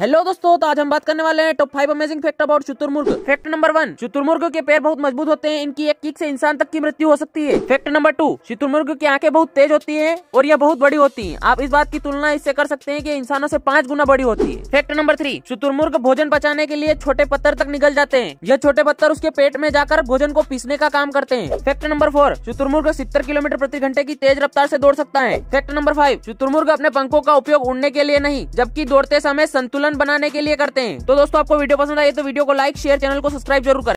hello दोस्तों तो आज हम बात करने वाले हैं top five amazing fact about चतुर्मुर्ग फैक्ट नंबर वन चतुर्मुर्ग के पैर बहुत मजबूत होते हैं इनकी एक किक से इंसान तक की मृत्यु हो सकती है फैक्ट नंबर टू चतुर्मुर्ग की आंखें बहुत तेज होती हैं और यह बहुत बड़ी होती है आप इस बात की तुलना इससे कर सकते हैं कि इंसानों ऐसी पांच गुना बड़ी होती है फैक्ट नंबर थ्री चतुर्मुर्ग भोजन बचाने के लिए छोटे पत्थर तक निकल जाते हैं यह छोटे पत्थर उसके पेट में जाकर भोजन को पीसने का काम करते हैं फैक्ट नंबर फोर चतुर्मुर्ग सत्तर किलोमीटर प्रति घंटे की तेज रफ्तार ऐसी दौड़ सकता है फैक्ट नंबर फाइव चतुर्मुर्ग अपने पंखों का उपयोग उड़ने के लिए नहीं जबकि दौड़ते समय संतुलन बनाने के लिए करते हैं तो दोस्तों आपको वीडियो पसंद आए तो वीडियो को लाइक शेयर चैनल को सब्सक्राइब जरूर करें